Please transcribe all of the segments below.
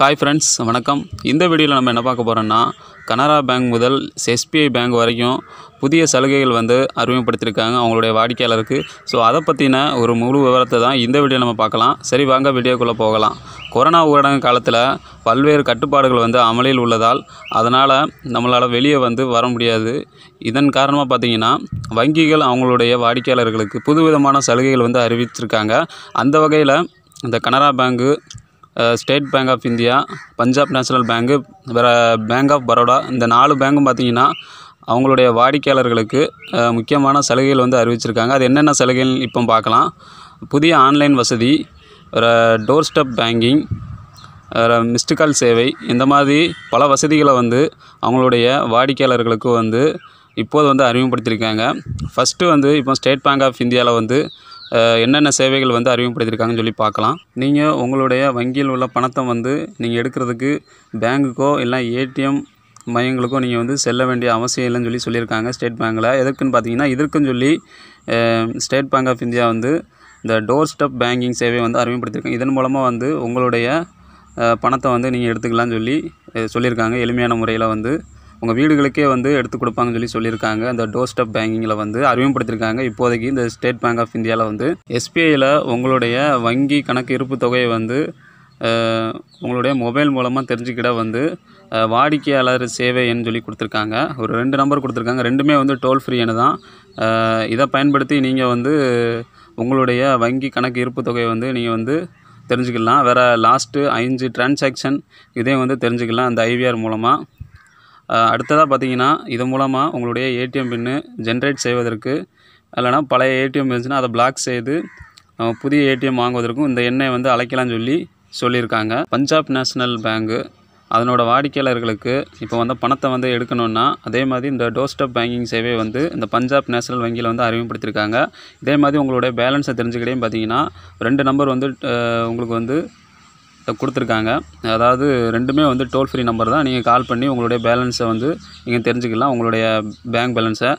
hi friends வணக்கம் இந்த வீடியோவில் நம்ம என்ன பார்க்க போகிறோன்னா கனரா பேங்க் முதல் எஸ்பிஐ பேங்க் வரைக்கும் புதிய சலுகைகள் வந்து அறிமுகப்படுத்தியிருக்காங்க அவங்களுடைய வாடிக்கையாளருக்கு ஸோ அதை பற்றின ஒரு முழு விவரத்தை தான் இந்த வீடியோ நம்ம பார்க்கலாம் சரி வாங்க வீடியோக்குள்ளே போகலாம் கொரோனா ஊரடங்கு காலத்தில் பல்வேறு கட்டுப்பாடுகள் வந்து அமலில் உள்ளதால் அதனால் நம்மளால் வெளியே வந்து வர முடியாது இதன் காரணமாக பார்த்திங்கன்னா வங்கிகள் அவங்களுடைய வாடிக்கையாளர்களுக்கு புதுவிதமான சலுகைகள் வந்து அறிவிச்சிருக்காங்க அந்த வகையில் இந்த Canara bank State Bank of India Punjab National bank வேறு பேங்க் ஆஃப் பரோடா இந்த நாலு பேங்க்கும் பார்த்திங்கன்னா அவங்களுடைய வாடிக்கையாளர்களுக்கு முக்கியமான சலுகைகள் வந்து அறிவிச்சிருக்காங்க அது என்னென்ன சலுகைகள் இப்போ பார்க்கலாம் புதிய ஆன்லைன் வசதி doorstep banking missed call சேவை இந்த மாதிரி பல வசதிகளை வந்து அவங்களுடைய வாடிக்கையாளர்களுக்கு வந்து இப்போது வந்து அறிமுகப்படுத்தியிருக்காங்க ஃபஸ்ட்டு வந்து இப்போ ஸ்டேட் பேங்க் ஆஃப் இந்தியாவில் வந்து என்னென்ன சேவைகள் வந்து அறிமுகப்படுத்தியிருக்காங்கன்னு சொல்லி பார்க்கலாம் நீங்கள் உங்களுடைய வங்கியில் உள்ள பணத்தை வந்து நீங்கள் எடுக்கிறதுக்கு பேங்குக்கோ இல்லை ஏடிஎம் மையங்களுக்கோ நீங்கள் வந்து செல்ல வேண்டிய அவசியம் இல்லைன்னு சொல்லி சொல்லியிருக்காங்க ஸ்டேட் பேங்கில் எதுக்குன்னு பார்த்தீங்கன்னா இதற்குன்னு சொல்லி ஸ்டேட் பேங்க் ஆஃப் இந்தியா வந்து இந்த டோர் ஸ்டெப் பேங்கிங் சேவை வந்து அறிமுகப்படுத்தியிருக்காங்க இதன் மூலமாக வந்து உங்களுடைய பணத்தை வந்து நீங்கள் எடுத்துக்கலாம்னு சொல்லி சொல்லியிருக்காங்க எளிமையான முறையில் வந்து உங்கள் வீடுகளுக்கே வந்து எடுத்து கொடுப்பாங்கன்னு சொல்லி சொல்லியிருக்காங்க அந்த டோர் ஸ்டெப் பேங்கிங்கில் வந்து அறிமுகப்படுத்தியிருக்காங்க இப்போதைக்கு இந்த ஸ்டேட் பேங்க் ஆஃப் இந்தியாவில் வந்து எஸ்பிஐயில் உங்களுடைய வங்கி கணக்கு இருப்பு தொகையை வந்து உங்களுடைய மொபைல் மூலமாக தெரிஞ்சுக்கிட வந்து வாடிக்கையாளர் சேவைன்னு சொல்லி கொடுத்துருக்காங்க ஒரு ரெண்டு நம்பர் கொடுத்துருக்காங்க ரெண்டுமே வந்து டோல் ஃப்ரீன்னு தான் இதை பயன்படுத்தி நீங்கள் வந்து உங்களுடைய வங்கி கணக்கு இருப்பு தொகையை வந்து நீங்கள் வந்து தெரிஞ்சுக்கலாம் வேறு லாஸ்ட்டு ஐந்து டிரான்சாக்ஷன் இதையும் வந்து தெரிஞ்சுக்கலாம் அந்த ஐவிஆர் மூலமாக அடுத்ததாக பார்த்தீங்கன்னா இது மூலமாக உங்களுடைய ஏடிஎம் பின்னு ஜென்ரேட் செய்வதற்கு இல்லைனா பழைய ஏடிஎம் இருந்துச்சுன்னா அதை பிளாக் செய்து புதிய ஏடிஎம் வாங்குவதற்கும் இந்த எண்ணை வந்து அழைக்கலாம்னு சொல்லி சொல்லியிருக்காங்க பஞ்சாப் நேஷ்னல் பேங்க்கு அதனோட வாடிக்கையாளர்களுக்கு இப்போ வந்து பணத்தை வந்து எடுக்கணும்னா அதே மாதிரி இந்த டோர் ஸ்டெப் பேங்கிங் சேவை வந்து இந்த பஞ்சாப் நேஷனல் வங்கியில் வந்து அறிமுகப்படுத்தியிருக்காங்க இதே மாதிரி உங்களுடைய பேலன்ஸை தெரிஞ்சுக்கிட்டே பார்த்தீங்கன்னா ரெண்டு நம்பர் வந்து உங்களுக்கு வந்து கொடுத்துருக்காங்க அதாவது ரெண்டுமே வந்து டோல் ஃப்ரீ நம்பர் தான் நீங்கள் கால் பண்ணி உங்களுடைய பேலன்ஸை வந்து நீங்கள் தெரிஞ்சுக்கலாம் உங்களுடைய பேங்க் பேலன்ஸை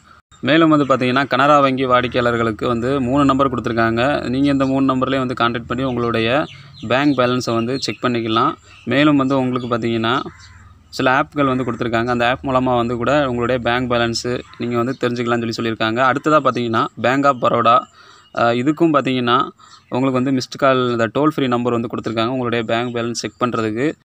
மேலும் வந்து பார்த்திங்கன்னா கனரா வங்கி வாடிக்கையாளர்களுக்கு வந்து மூணு நம்பர் கொடுத்துருக்காங்க நீங்கள் இந்த மூணு நம்பர்லேயே வந்து கான்டாக்ட் பண்ணி உங்களுடைய பேங்க் பேலன்ஸை வந்து செக் பண்ணிக்கலாம் மேலும் வந்து உங்களுக்கு பார்த்திங்கன்னா சில ஆப்கள் வந்து கொடுத்துருக்காங்க அந்த ஆப் மூலமாக வந்து கூட உங்களுடைய பேங்க் பேலன்ஸு நீங்கள் வந்து தெரிஞ்சுக்கலாம்னு சொல்லி சொல்லியிருக்காங்க அடுத்ததாக பார்த்தீங்கன்னா பேங்க் ஆஃப் பரோடா இதுக்கும் பார்த்தீங்கன்னா உங்களுக்கு வந்து மிஸ்டு கால் இந்த டோல் ஃப்ரீ நம்பர் வந்து கொடுத்துருக்காங்க உங்களுடைய பேங்க் பேலன்ஸ் செக் பண்ணுறதுக்கு